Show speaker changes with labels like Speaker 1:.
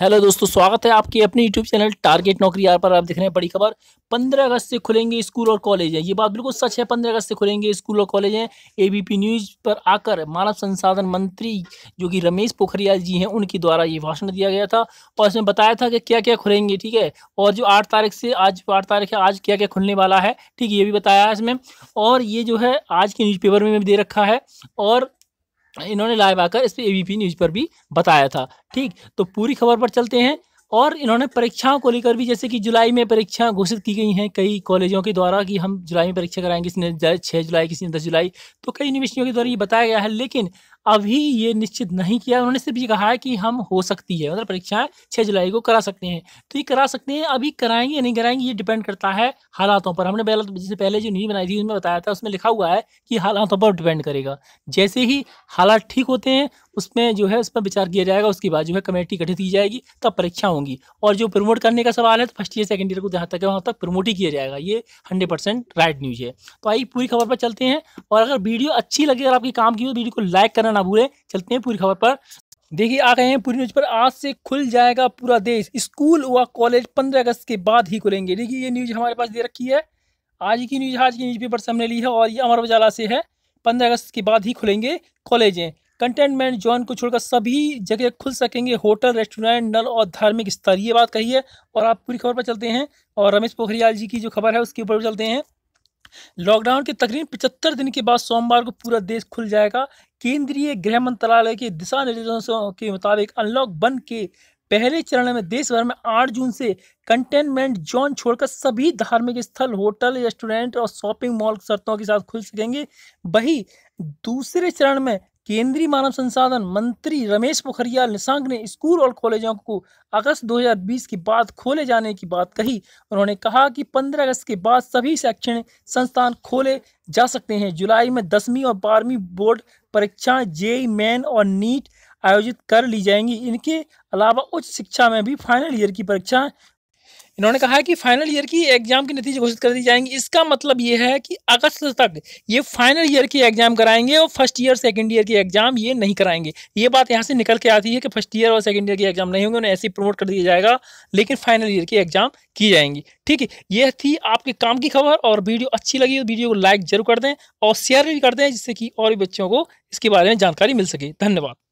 Speaker 1: hello दोस्तों स्वागत है आपके अपने यूट्यूब चैनल टारगेट नौकरी यार पर आप देख रहे हैं बड़ी खबर 15 अगस्त से खुलेंगे स्कूल और कॉलेज हैं ये बात बिल्कुल सच है 15 अगस्त से खुलेंगे स्कूल और कॉलेज हैं एबीपी न्यूज़ पर आकर मानव संसाधन मंत्री जो कि रमेश पोखरियाल जी हैं उनके द्वारा ये भाषण दिया गया था और इसमें बताया था कि क्या क्या खुलेंगे ठीक है और जो आठ तारीख से आज आठ तारीख है आज क्या क्या खुलने वाला है ठीक है ये भी बताया है इसमें और ये जो है आज के न्यूज़पेपर में भी दे रखा है और इन्होंने लाइव आकर इस पर ए न्यूज़ पर भी बताया था ठीक तो पूरी खबर पर चलते हैं और इन्होंने परीक्षाओं को लेकर भी जैसे कि जुलाई में परीक्षा घोषित की गई हैं कई कॉलेजों के द्वारा कि हम जुलाई में परीक्षा कराएंगे किसी ने छः जुलाई किसी ने दस जुलाई तो कई यूनिवर्सिटियों के द्वारा ये बताया गया है लेकिन अभी ये निश्चित नहीं किया उन्होंने सिर्फ ये कहा है कि हम हो सकती है मतलब परीक्षाएं छः जुलाई को करा सकते हैं तो ये करा सकते हैं अभी कराएंगे या नहीं कराएंगे ये डिपेंड करता है हालातों पर हमने पहले जैसे पहले जो न्यूज़ बनाई थी उसमें बताया था उसमें लिखा हुआ है कि हालातों पर डिपेंड करेगा जैसे ही हालात ठीक होते हैं उसमें जो है उस पर विचार किया जाएगा उसके बाद जो है कमेटी गठित की जाएगी तब परीक्षा होंगी और जो प्रमोट करने का सवाल है तो फर्स्ट ईयर सेकेंड ईयर को जहाँ तक है वहाँ तक प्रमोट ही किया जाएगा ये हंड्रेड परसेंट राइट न्यूज़ है तो आई पूरी खबर पर चलते हैं और अगर वीडियो अच्छी लगे अगर आपकी काम की हो तो वीडियो को लाइक करना ना भूलें चलते हैं पूरी खबर पर देखिए आ गए हैं पूरी न्यूज पर आज से खुल जाएगा पूरा देश स्कूल व कॉलेज पंद्रह अगस्त के बाद ही खुलेंगे देखिए ये न्यूज हमारे पास दे रखी है आज की न्यूज आज की न्यूज पेपर से हमने ली है और ये अमर उजाला से है पंद्रह अगस्त के बाद ही खुलेंगे कॉलेजें कंटेनमेंट जोन को छोड़कर सभी जगह खुल सकेंगे होटल रेस्टोरेंट नल और धार्मिक स्थल ये बात कही है और आप पूरी खबर पर चलते हैं और रमेश पोखरियाल जी की जो खबर है उसके ऊपर चलते हैं लॉकडाउन के तकरीबन पचहत्तर दिन के बाद सोमवार को पूरा देश खुल जाएगा केंद्रीय गृह मंत्रालय के दिशा निर्देशों के मुताबिक अनलॉक वन के पहले चरण में देश भर में 8 जून से कंटेनमेंट जोन छोड़कर सभी धार्मिक स्थल होटल रेस्टोरेंट और शॉपिंग मॉल शर्तों के साथ खुल सकेंगे वही दूसरे चरण में केंद्रीय मानव संसाधन मंत्री रमेश पोखरियाल निशांक ने स्कूल और कॉलेजों को अगस्त 2020 के बाद खोले जाने की बात कही उन्होंने कहा कि 15 अगस्त के बाद सभी शैक्षणिक संस्थान खोले जा सकते हैं जुलाई में दसवीं और बारहवीं बोर्ड परीक्षाएं जेई मैन और नीट आयोजित कर ली जाएंगी इनके अलावा उच्च शिक्षा में भी फाइनल ईयर की परीक्षाएं इन्होंने कहा है कि फाइनल ईयर की एग्जाम के नतीजे घोषित कर दी जाएंगे इसका मतलब ये है कि अगस्त तक ये फाइनल ईयर की एग्जाम कराएंगे और फर्स्ट ईयर सेकेंड ईयर की एग्जाम ये नहीं कराएंगे ये बात यहाँ से निकल के आती है कि फर्स्ट ईयर और सेकेंड ईयर की एग्जाम नहीं होंगे उन्हें ऐसे प्रमोट कर दिया जाएगा लेकिन फाइनल ईयर की एग्जाम की जाएंगी ठीक है ये थी आपके काम की खबर और वीडियो अच्छी लगी तो वीडियो को लाइक जरूर कर दें और शेयर भी कर दें जिससे कि और भी बच्चों को इसके बारे में जानकारी मिल सके धन्यवाद